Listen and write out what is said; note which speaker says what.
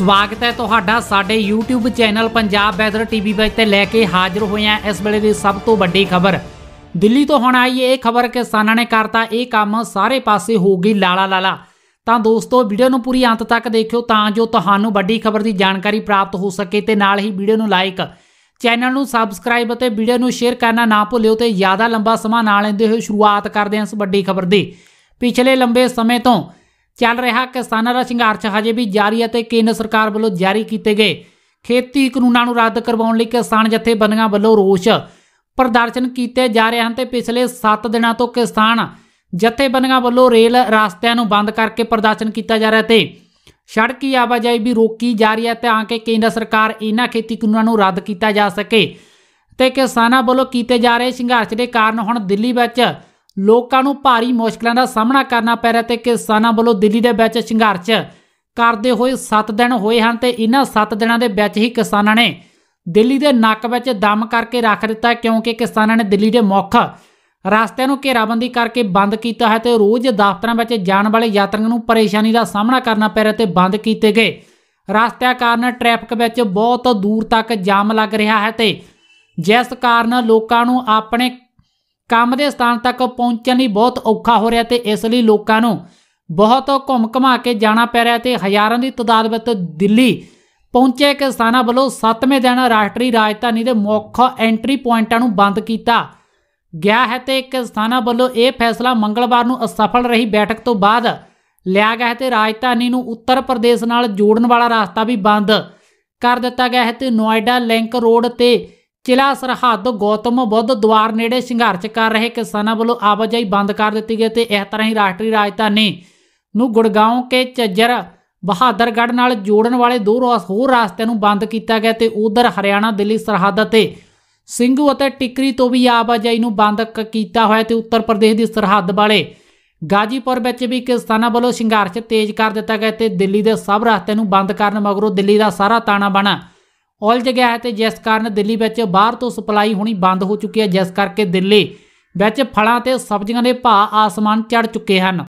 Speaker 1: ਸਵਾਗਤ ਹੈ ਤੁਹਾਡਾ ਸਾਡੇ YouTube channel Punjab weather TV ਵਿੱਚ ਤੇ ਲੈ ਕੇ ਹਾਜ਼ਰ ਹੋਏ ਇਸ ਵੇਲੇ ਦੀ ਸਭ ਤੋਂ ਵੱਡੀ ਖਬਰ ਦਿੱਲੀ ਤੋਂ ਹੁਣ ਆਈ ਇਹ ਖਬਰ ਕਿ ਸਾਨਾ ਨੇ ਕਰਤਾ ਇਹ ਕੰਮ ਸਾਰੇ ਪਾਸੇ ਹੋ ਗਈ ਲਾਲਾ ਲਾਲਾ ਤਾਂ ਦੋਸਤੋ ਵੀਡੀਓ ਨੂੰ ਪੂਰੀ ਅੰਤ ਤੱਕ ਦੇਖਿਓ ਤਾਂ ਜੋ ਤੁਹਾਨੂੰ ਵੱਡੀ ਖਬਰ ਦੀ ਜਾਣਕਾਰੀ ਪ੍ਰਾਪਤ ਹੋ ਸਕੇ ਤੇ ਨਾਲ ਹੀ ਵੀਡੀਓ ਨੂੰ ਲਾਈਕ ਚੈਨਲ ਨੂੰ ਸਬਸਕ੍ਰਾਈਬ ਅਤੇ ਵੀਡੀਓ ਨੂੰ ਸ਼ੇਅਰ ਕਰਨਾ ਨਾ ਭੁੱਲਿਓ ਤੇ ਜ਼ਿਆਦਾ ਲੰਬਾ ਸਮਾਂ ਨਾ ਲੈਂਦੇ ਹੋਏ ਸ਼ੁਰੂਆਤ ਕਰਦੇ ਹਾਂ ਇਸ ਵੱਡੀ ਖਬਰ ਦੀ ਪਿਛਲੇ ਲੰਬੇ ਸਮੇਂ ਤੋਂ ਚੱਲ ਰਿਹਾ ਕਿਸਾਨਾਂ ਦਾ ਸੰਘਰਸ਼ ਹਜੇ ਵੀ ਜਾਰੀ ਹੈ ਤੇ ਕੇਂਦਰ ਸਰਕਾਰ ਵੱਲੋਂ ਜਾਰੀ ਕੀਤੇ ਗਏ ਖੇਤੀ ਕਾਨੂੰਨਾਂ ਨੂੰ ਰੱਦ ਕਰਵਾਉਣ ਲਈ ਕਿਸਾਨ ਜਥੇਬੰਦੀਆਂ ਵੱਲੋਂ ਰੋਸ ਪ੍ਰਦਰਸ਼ਨ ਕੀਤੇ ਜਾ ਰਹੇ ਹਨ ਤੇ ਪਿਛਲੇ 7 ਦਿਨਾਂ ਤੋਂ ਕਿਸਾਨ ਜਥੇਬੰਦੀਆਂ ਵੱਲੋਂ ਰੇਲ ਰਸਤਿਆਂ ਨੂੰ ਬੰਦ ਕਰਕੇ ਪ੍ਰਦਰਸ਼ਨ ਕੀਤਾ ਜਾ ਰਿਹਾ ਤੇ ਸੜਕੀ ਆਵਾਜਾਈ ਵੀ ਰੋਕੀ ਜਾ ਰਹੀ ਹੈ ਤਾਂ ਕੇ ਕੇਂਦਰ ਸਰਕਾਰ ਇਹਨਾਂ ਖੇਤੀ ਕਾਨੂੰਨਾਂ ਨੂੰ ਰੱਦ ਕੀਤਾ ਜਾ ਸਕੇ ਤੇ ਕਿਸਾਨਾਂ ਵੱਲੋਂ ਕੀਤੇ ਜਾ ਰਹੇ ਸੰਘਰਸ਼ ਦੇ ਕਾਰਨ ਹੁਣ ਦਿੱਲੀ ਵਿੱਚ ਲੋਕਾਂ ਨੂੰ ਭਾਰੀ ਮੁਸ਼ਕਲਾਂ ਦਾ ਸਾਹਮਣਾ ਕਰਨਾ ਪੈ ਰਿਹਾ ਤੇ ਕਿਸਾਨਾਂ ਵੱਲੋਂ ਦਿੱਲੀ ਦੇ ਵਿੱਚ ਸੰਘਰਸ਼ ਕਰਦੇ ਹੋਏ 7 ਦਿਨ ਹੋਏ ਹਨ ਤੇ ਇਹਨਾਂ 7 ਦਿਨਾਂ ਦੇ ਵਿੱਚ ਹੀ ਕਿਸਾਨਾਂ ਨੇ ਦਿੱਲੀ ਦੇ ਨੱਕ ਵਿੱਚ ਦਮ ਕਰਕੇ ਰੱਖ ਦਿੱਤਾ ਕਿਉਂਕਿ ਕਿਸਾਨਾਂ ਨੇ ਦਿੱਲੀ ਦੇ ਮੁੱਖ ਰਸਤਿਆਂ ਨੂੰ ਘੇਰਾਬੰਦੀ ਕਰਕੇ ਬੰਦ ਕੀਤਾ ਹੈ ਤੇ ਰੋਜ਼ ਦਫ਼ਤਰਾਂ ਵਿੱਚ ਜਾਣ ਵਾਲੇ ਯਾਤਰੀਆਂ ਨੂੰ ਪਰੇਸ਼ਾਨੀ ਦਾ ਸਾਹਮਣਾ ਕਰਨਾ ਪੈ ਰਿਹਾ ਤੇ ਬੰਦ ਕੀਤੇ ਗਏ ਰਸਤਿਆਂ ਕਾਰਨ ਟ੍ਰੈਫਿਕ ਵਿੱਚ ਬਹੁਤ ਦੂਰ ਤੱਕ ਜਾਮ ਲੱਗ ਰਿਹਾ ਹੈ ਤੇ ਜਿਸ ਕਾਰਨ ਲੋਕਾਂ ਨੂੰ ਆਪਣੇ ਕੰਮ ਦੇ ਸਥਾਨ ਤੱਕ ਪਹੁੰਚਣ ਲਈ ਬਹੁਤ ਔਖਾ ਹੋ ਰਿਹਾ ਤੇ ਇਸ ਲਈ ਲੋਕਾਂ ਨੂੰ ਬਹੁਤ ਘੁੰਮ ਘਮਾ ਕੇ ਜਾਣਾ ਪੈ ਰਿਹਾ ਤੇ ਹਜ਼ਾਰਾਂ ਦੀ ਤਦਾਦ ਵਿੱਚ ਦਿੱਲੀ ਪਹੁੰਚੇ ਕਿਸਾਨਾਂ ਵੱਲੋਂ 7ਵੇਂ ਦਿਨ ਰਾਸ਼ਟਰੀ ਰਾਜਧਾਨੀ ਦੇ ਮੁੱਖ ਐਂਟਰੀ ਪੁਆਇੰਟਾਂ ਨੂੰ ਬੰਦ ਕੀਤਾ ਗਿਆ ਹੈ ਤੇ ਕਿਸਾਨਾਂ ਵੱਲੋਂ ਇਹ ਫੈਸਲਾ ਮੰਗਲਵਾਰ ਨੂੰ ਅਸਫਲ ਰਹੀ ਬੈਠਕ ਤੋਂ ਬਾਅਦ ਲਿਆ ਗਿਆ ਹੈ ਤੇ ਰਾਜਧਾਨੀ ਨੂੰ ਉੱਤਰ ਪ੍ਰਦੇਸ਼ ਨਾਲ ਜੋੜਨ ਵਾਲਾ ਰਸਤਾ ਵੀ ਬੰਦ ਕਰ ਦਿੱਤਾ ਗਿਆ ਹੈ ਤੇ ਨੋਇਡਾ ਲਿੰਕ ਰੋਡ ਤੇ ਕਿਲਾ ਸਰਹੱਦ ਗੌਤਮ ਬੁੱਧ ਦੁਆਰ ਨੇੜੇ ਸੰਘਰਸ਼ ਕਰ ਰਹੇ ਕਿਸਾਨਾਂ ਵੱਲੋਂ ਆਵਾਜਾਈ ਬੰਦ ਕਰ ਦਿੱਤੀ ਗਈ ਤੇ ਇਸ ਤਰ੍ਹਾਂ ਹੀ ਰਾਸ਼ਟਰੀ ਰਾਜਧਾਨੀ ਨੂੰ ਗੁੜਗਾਉਂ ਕੇ ਚੱਜਰ ਬਹਾਦਰਗੜ੍ਹ ਨਾਲ ਜੋੜਨ ਵਾਲੇ ਦੋ ਹੋਰ ਰਸਤਿਆਂ ਨੂੰ ਬੰਦ ਕੀਤਾ ਗਿਆ ਤੇ ਉਧਰ ਹਰਿਆਣਾ ਦਿੱਲੀ ਸਰਹੱਦ ਤੇ ਸਿੰਘੂ ਅਤੇ ਟਿਕਰੀ ਤੋਂ ਵੀ ਆਵਾਜਾਈ ਨੂੰ ਬੰਦ ਕੀਤਾ ਹੋਇਆ ਤੇ ਉੱਤਰ ਪ੍ਰਦੇਸ਼ ਦੀ ਸਰਹੱਦ ਵਾਲੇ ਗਾਜੀਪੁਰ ਵਿੱਚ ਵੀ ਕਿਸਾਨਾਂ ਵੱਲੋਂ ਸੰਘਰਸ਼ ਤੇਜ਼ ਕਰ ਦਿੱਤਾ ਗਿਆ ਤੇ ਦਿੱਲੀ ਦੇ ਸਭ ਰਸਤਿਆਂ ਨੂੰ ਬੰਦ ਕਰਨ ਮਗਰੋਂ ਦਿੱਲੀ ਦਾ ਸਾਰਾ ਤਾਣਾ ਬਣਾ ਉਲਝ ਜਗ੍ਹਾ ਹੈ ਤੇ ਜਿਸ ਕਾਰਨ ਦਿੱਲੀ ਵਿੱਚ ਬਾਹਰ ਤੋਂ ਸਪਲਾਈ ਹੋਣੀ ਬੰਦ ਹੋ ਚੁੱਕੀ ਹੈ ਜਿਸ ਕਰਕੇ ਦਿੱਲੀ ਵਿੱਚ ਫਲਾਂ ਤੇ ਸਬਜ਼ੀਆਂ ਦੇ ਭਾਅ ਆਸਮਾਨ ਚੜ ਚੁੱਕੇ ਹਨ